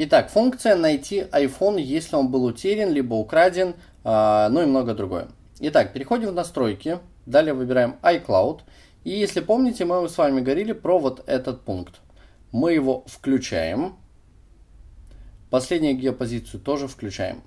Итак, функция «Найти iPhone, если он был утерян, либо украден», а, ну и много другое. Итак, переходим в настройки, далее выбираем iCloud. И если помните, мы с вами говорили про вот этот пункт. Мы его включаем. Последнюю геопозицию тоже включаем.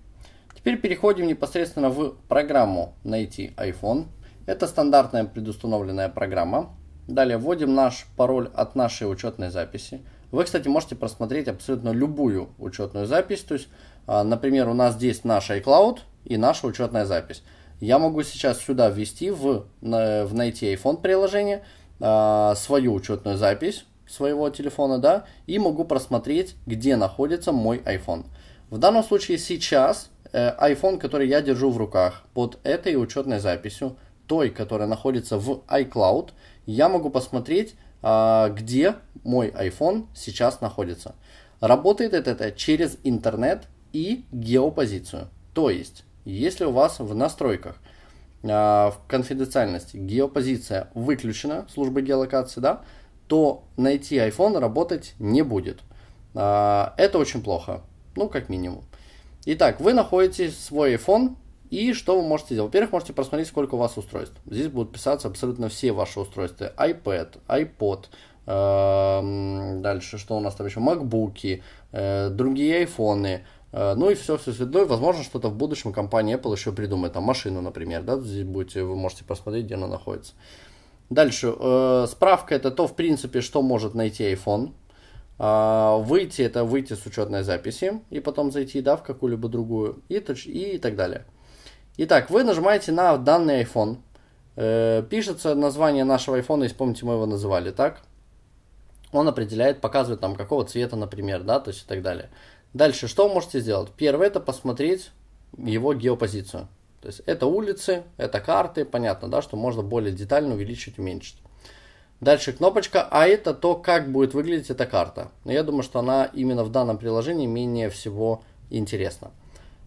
Теперь переходим непосредственно в программу «Найти iPhone». Это стандартная предустановленная программа. Далее вводим наш пароль от нашей учетной записи – вы, кстати, можете просмотреть абсолютно любую учетную запись. То есть, а, например, у нас здесь наш iCloud и наша учетная запись. Я могу сейчас сюда ввести в, в найти iPhone приложение а, свою учетную запись своего телефона, да, и могу просмотреть, где находится мой iPhone. В данном случае сейчас э, iPhone, который я держу в руках, под этой учетной записью, той, которая находится в iCloud, я могу посмотреть, а, где мой iPhone сейчас находится. Работает это э через интернет и геопозицию. То есть, если у вас в настройках э, в конфиденциальности геопозиция выключена, службы геолокации, да, то найти iPhone работать не будет. Э, это очень плохо, ну как минимум. Итак, вы находите свой iPhone и что вы можете сделать? Во-первых, можете просмотреть, сколько у вас устройств. Здесь будут писаться абсолютно все ваши устройства. iPad, iPod, Эм, дальше, что у нас там еще? Макбуки, э, другие айфоны. Э, ну и все, все светлое. Ну возможно, что-то в будущем компания Apple еще придумает. Там машину, например, да, здесь будете, вы можете посмотреть, где она находится. Дальше, э, справка это то, в принципе, что может найти iPhone. А, выйти это выйти с учетной записи и потом зайти, да, в какую-либо другую и, и так далее. Итак, вы нажимаете на данный iPhone. пишется название нашего iPhone, и помните, мы его называли, так? он определяет, показывает там какого цвета, например, да, то есть и так далее. Дальше, что вы можете сделать? Первое, это посмотреть его геопозицию. То есть это улицы, это карты, понятно, да, что можно более детально увеличить, уменьшить. Дальше кнопочка, а это то, как будет выглядеть эта карта. Но я думаю, что она именно в данном приложении менее всего интересна.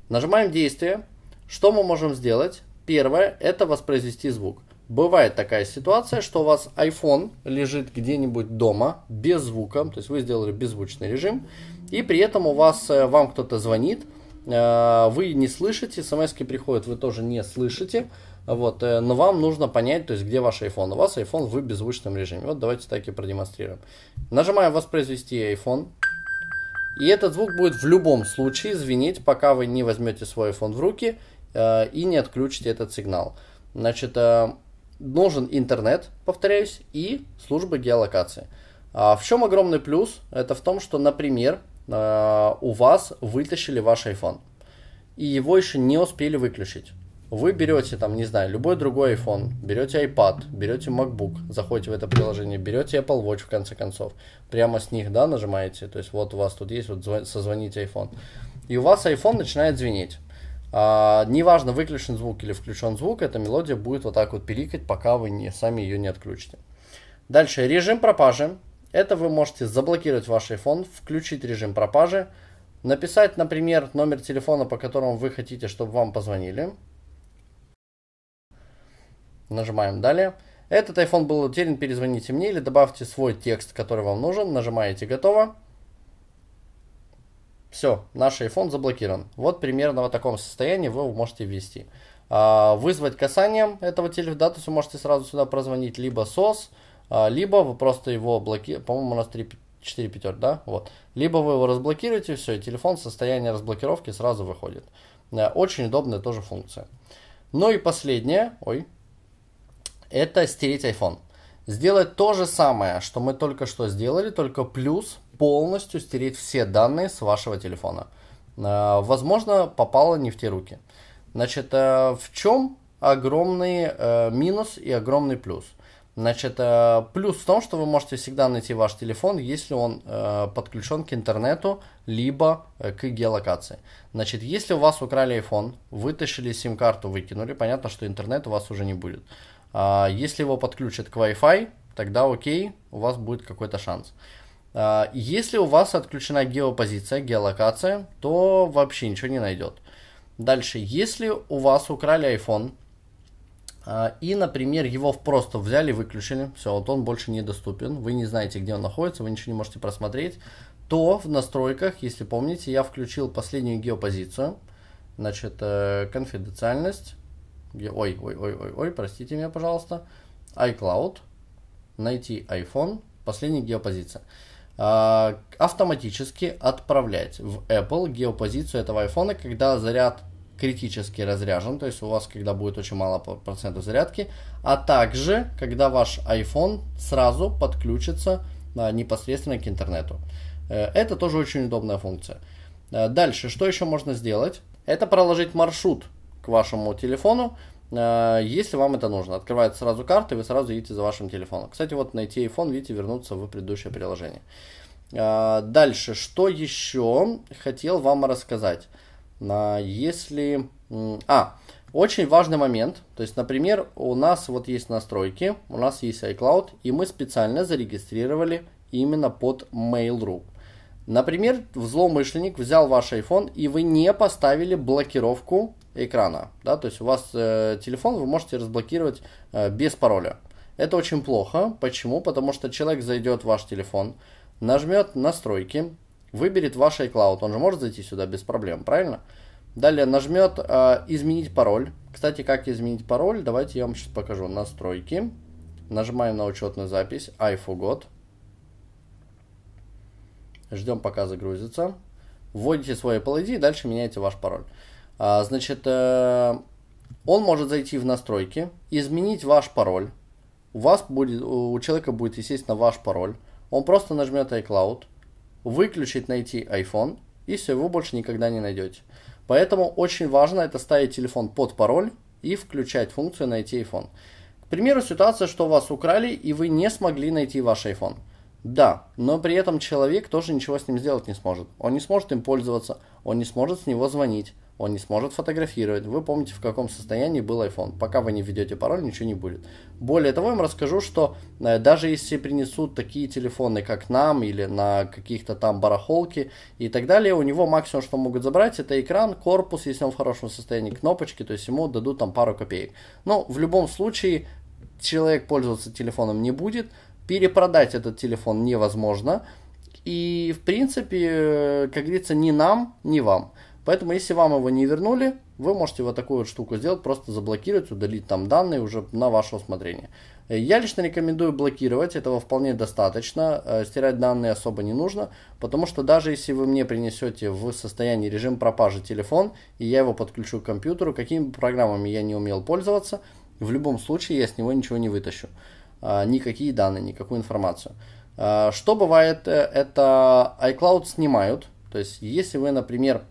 Нажимаем действие. Что мы можем сделать? Первое, это воспроизвести звук. Бывает такая ситуация, что у вас iPhone лежит где-нибудь дома без звука, то есть вы сделали беззвучный режим, и при этом у вас э, вам кто-то звонит, э, вы не слышите, смс приходят, вы тоже не слышите, вот, э, но вам нужно понять, то есть где ваш iPhone. У вас iPhone в беззвучном режиме. Вот давайте так и продемонстрируем. Нажимаю воспроизвести iPhone. И этот звук будет в любом случае звенеть, пока вы не возьмете свой iPhone в руки и не отключите этот сигнал. Значит, нужен интернет, повторяюсь, и службы геолокации. А, в чем огромный плюс? Это в том, что, например, а, у вас вытащили ваш iPhone, и его еще не успели выключить. Вы берете там, не знаю, любой другой iPhone, берете iPad, берете MacBook, заходите в это приложение, берете Apple Watch в конце концов, прямо с них, да, нажимаете, то есть вот у вас тут есть, вот созвоните iPhone, и у вас iPhone начинает звенеть. А, неважно, выключен звук или включен звук, эта мелодия будет вот так вот пиликать, пока вы не, сами ее не отключите. Дальше, режим пропажи. Это вы можете заблокировать ваш iPhone, включить режим пропажи, написать, например, номер телефона, по которому вы хотите, чтобы вам позвонили. Нажимаем «Далее». Этот iPhone был утерян, перезвоните мне или добавьте свой текст, который вам нужен. Нажимаете «Готово». Все, наш iPhone заблокирован. Вот примерно в таком состоянии вы его можете ввести. А, вызвать касанием этого телефона, да, то есть вы можете сразу сюда прозвонить, либо SOS, а, либо вы просто его блокируете, по-моему, у нас 3, 4 пятерки, да, вот. Либо вы его разблокируете, все, и телефон в состоянии разблокировки сразу выходит. Э, очень удобная тоже функция. Ну и последнее, ой, это стереть iPhone сделать то же самое, что мы только что сделали, только плюс полностью стереть все данные с вашего телефона. Э, возможно, попало не в те руки. Значит, э, в чем огромный э, минус и огромный плюс? Значит, плюс в том, что вы можете всегда найти ваш телефон, если он подключен к интернету, либо к геолокации. Значит, если у вас украли iPhone, вытащили сим-карту, выкинули, понятно, что интернет у вас уже не будет. А, если его подключат к Wi-Fi, тогда окей, у вас будет какой-то шанс. А, если у вас отключена геопозиция, геолокация, то вообще ничего не найдет. Дальше, если у вас украли iPhone, а, и, например, его просто взяли, выключили, все, вот он больше недоступен, вы не знаете, где он находится, вы ничего не можете просмотреть, то в настройках, если помните, я включил последнюю геопозицию, значит, э, конфиденциальность, где, ой, ой, ой, ой, ой, простите меня, пожалуйста, iCloud, найти iPhone, последняя геопозиция. А, автоматически отправлять в Apple геопозицию этого айфона, когда заряд критически разряжен, то есть у вас когда будет очень мало процентов зарядки, а также когда ваш iPhone сразу подключится а, непосредственно к интернету. Э, это тоже очень удобная функция. Э, дальше, что еще можно сделать? Это проложить маршрут к вашему телефону, э, если вам это нужно. Открывается сразу карта, и вы сразу идете за вашим телефоном. Кстати, вот найти iPhone, видите, вернуться в предыдущее приложение. Э, дальше, что еще хотел вам рассказать? Э, если... А, очень важный момент. То есть, например, у нас вот есть настройки, у нас есть iCloud, и мы специально зарегистрировали именно под Mail.ru. Например, злоумышленник взял ваш iPhone, и вы не поставили блокировку экрана. Да? То есть у вас э, телефон вы можете разблокировать э, без пароля. Это очень плохо. Почему? Потому что человек зайдет в ваш телефон, нажмет настройки, выберет ваш iCloud. Он же может зайти сюда без проблем, правильно? Далее нажмет э, изменить пароль. Кстати, как изменить пароль, давайте я вам сейчас покажу. Настройки. Нажимаем на учетную запись. I forgot. Ждем, пока загрузится. Вводите свой Apple ID и дальше меняете ваш пароль. А, значит, э, он может зайти в настройки, изменить ваш пароль. У вас будет, у человека будет, естественно, ваш пароль. Он просто нажмет iCloud, выключить, найти iPhone, и все, его больше никогда не найдете. Поэтому очень важно это ставить телефон под пароль и включать функцию «Найти iPhone». К примеру, ситуация, что вас украли, и вы не смогли найти ваш iPhone. Да, но при этом человек тоже ничего с ним сделать не сможет. Он не сможет им пользоваться, он не сможет с него звонить он не сможет фотографировать. Вы помните, в каком состоянии был iPhone. Пока вы не введете пароль, ничего не будет. Более того, я вам расскажу, что э, даже если принесут такие телефоны, как нам, или на каких-то там барахолке и так далее, у него максимум, что могут забрать, это экран, корпус, если он в хорошем состоянии, кнопочки, то есть ему дадут там пару копеек. Но в любом случае человек пользоваться телефоном не будет, перепродать этот телефон невозможно, и в принципе, э, как говорится, ни нам, ни вам. Поэтому, если вам его не вернули, вы можете вот такую вот штуку сделать, просто заблокировать, удалить там данные уже на ваше усмотрение. Э, я лично рекомендую блокировать, этого вполне достаточно, э, стирать данные особо не нужно, потому что даже если вы мне принесете в состоянии режим пропажи телефон, и я его подключу к компьютеру, какими программами я не умел пользоваться, в любом случае я с него ничего не вытащу, э, никакие данные, никакую информацию. Что бывает, это iCloud снимают, то есть если вы, например,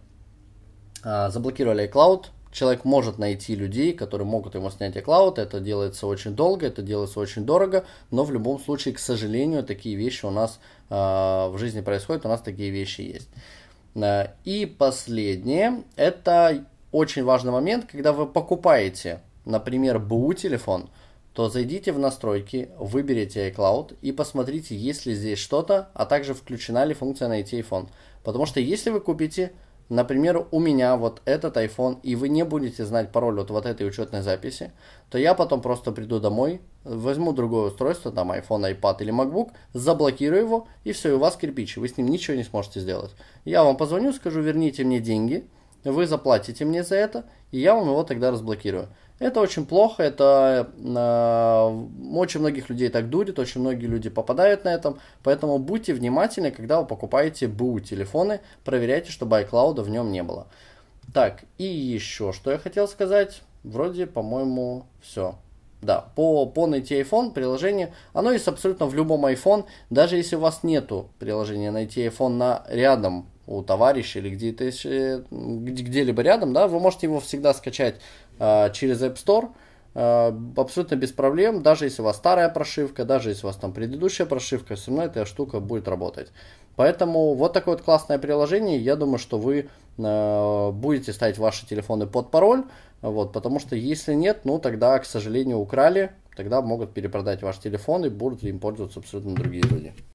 а, заблокировали iCloud, человек может найти людей, которые могут ему снять iCloud, это делается очень долго, это делается очень дорого, но в любом случае, к сожалению, такие вещи у нас а, в жизни происходят, у нас такие вещи есть. А, и последнее, это очень важный момент, когда вы покупаете, например, БУ телефон, то зайдите в настройки, выберите iCloud и посмотрите, есть ли здесь что-то, а также включена ли функция найти iPhone. Потому что если вы купите например, у меня вот этот iPhone, и вы не будете знать пароль вот, вот этой учетной записи, то я потом просто приду домой, возьму другое устройство, там iPhone, iPad или MacBook, заблокирую его, и все, и у вас кирпич, вы с ним ничего не сможете сделать. Я вам позвоню, скажу, верните мне деньги, вы заплатите мне за это, и я вам его тогда разблокирую. Это очень плохо, это э, очень многих людей так дурит, очень многие люди попадают на этом, поэтому будьте внимательны, когда вы покупаете БУ телефоны, проверяйте, чтобы iCloud в нем не было. Так, и еще что я хотел сказать, вроде, по-моему, все. Да, по, по найти iPhone приложение, оно есть абсолютно в любом iPhone, даже если у вас нету приложения найти iPhone на рядом у товарища или где-то где-либо рядом, да, вы можете его всегда скачать э, через App Store э, абсолютно без проблем, даже если у вас старая прошивка, даже если у вас там предыдущая прошивка, все равно эта штука будет работать. Поэтому вот такое вот классное приложение, я думаю, что вы э, будете ставить ваши телефоны под пароль, вот, потому что если нет, ну тогда, к сожалению, украли, тогда могут перепродать ваш телефон и будут им пользоваться абсолютно другие люди.